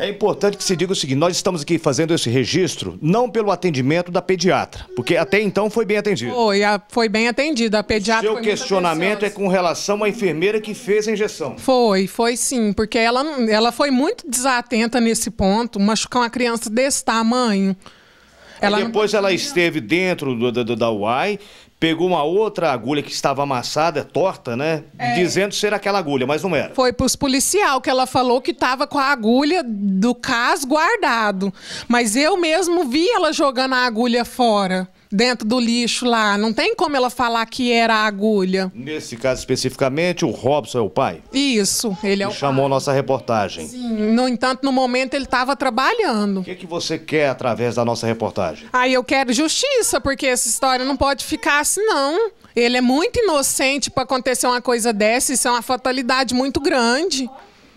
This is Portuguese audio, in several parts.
É importante que se diga o seguinte: nós estamos aqui fazendo esse registro não pelo atendimento da pediatra, porque até então foi bem atendida. Foi, foi bem atendida. A pediatra. O seu questionamento é com relação à enfermeira que fez a injeção. Foi, foi sim, porque ela, ela foi muito desatenta nesse ponto, machucar uma criança desse tamanho. Ela depois ela esteve dentro do, do, da UAI, pegou uma outra agulha que estava amassada, torta, né? É. Dizendo ser aquela agulha, mas não era. Foi para os policial que ela falou que estava com a agulha do cais guardado. Mas eu mesmo vi ela jogando a agulha fora dentro do lixo lá. Não tem como ela falar que era a agulha. Nesse caso especificamente, o Robson é o pai? Isso, ele é o chamou pai. nossa reportagem. Sim, no entanto, no momento ele estava trabalhando. O que, é que você quer através da nossa reportagem? Aí eu quero justiça, porque essa história não pode ficar assim, não. Ele é muito inocente para acontecer uma coisa dessa, isso é uma fatalidade muito grande.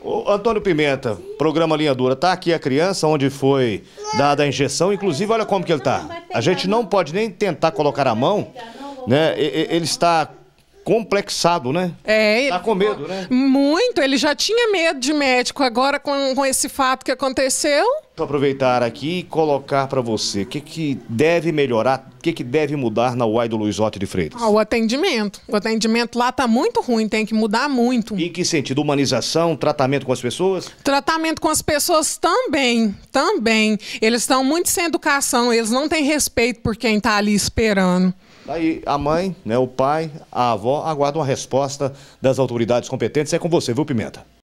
Ô, Antônio Pimenta, programa Linha Dura, tá aqui a criança onde foi dada a injeção, inclusive olha como que ele tá. A gente não pode nem tentar colocar a mão, né? Ele está complexado, né? É, tá com medo, né? Muito, ele já tinha medo de médico, agora com, com esse fato que aconteceu. Vou aproveitar aqui e colocar para você o que, que deve melhorar, o que, que deve mudar na UAI do Luizote de Freitas. Ah, o atendimento. O atendimento lá tá muito ruim, tem que mudar muito. em que sentido? Humanização, tratamento com as pessoas? Tratamento com as pessoas também, também. Eles estão muito sem educação, eles não têm respeito por quem tá ali esperando. Aí a mãe, né, o pai, a avó aguardam a resposta das autoridades competentes. É com você, viu, Pimenta?